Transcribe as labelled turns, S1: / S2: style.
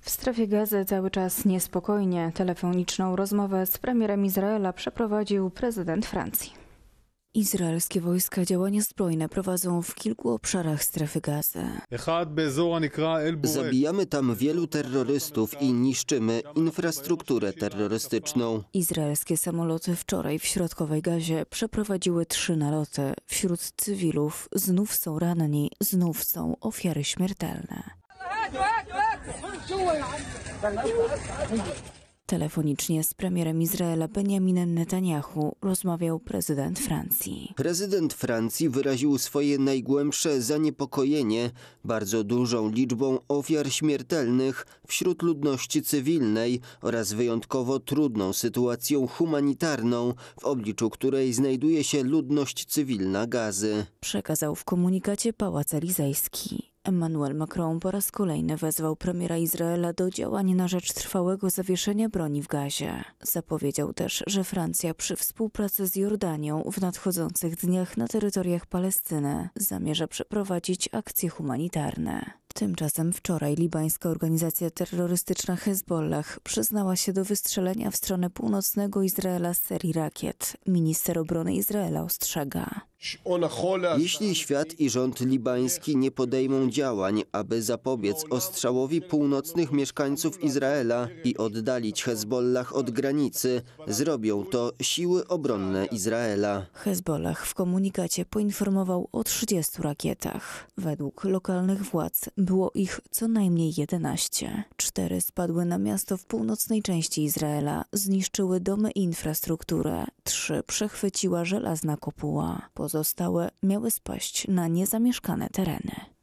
S1: W strefie gazy cały czas niespokojnie telefoniczną rozmowę z premierem Izraela przeprowadził prezydent Francji. Izraelskie wojska działania zbrojne prowadzą w kilku obszarach strefy gazy.
S2: Zabijamy tam wielu terrorystów i niszczymy infrastrukturę terrorystyczną.
S1: Izraelskie samoloty wczoraj w środkowej gazie przeprowadziły trzy naloty. Wśród cywilów znów są ranni, znów są ofiary śmiertelne. Telefonicznie z premierem Izraela Benjaminem Netanyahu rozmawiał prezydent Francji.
S2: Prezydent Francji wyraził swoje najgłębsze zaniepokojenie bardzo dużą liczbą ofiar śmiertelnych wśród ludności cywilnej oraz wyjątkowo trudną sytuacją humanitarną, w obliczu której znajduje się ludność cywilna Gazy.
S1: Przekazał w komunikacie Pałac Elizejski. Emmanuel Macron po raz kolejny wezwał premiera Izraela do działań na rzecz trwałego zawieszenia broni w gazie. Zapowiedział też, że Francja przy współpracy z Jordanią w nadchodzących dniach na terytoriach Palestyny zamierza przeprowadzić akcje humanitarne. Tymczasem wczoraj libańska organizacja terrorystyczna Hezbollah przyznała się do wystrzelenia w stronę północnego Izraela z serii rakiet. Minister obrony Izraela ostrzega.
S2: Jeśli świat i rząd libański nie podejmą działań, aby zapobiec ostrzałowi północnych mieszkańców Izraela i oddalić Hezbollah od granicy, zrobią to siły obronne Izraela.
S1: Hezbollah w komunikacie poinformował o 30 rakietach. Według lokalnych władz było ich co najmniej 11. Cztery spadły na miasto w północnej części Izraela, zniszczyły domy i infrastrukturę. Trzy przechwyciła żelazna kopuła. Pozostałe miały spaść na niezamieszkane tereny.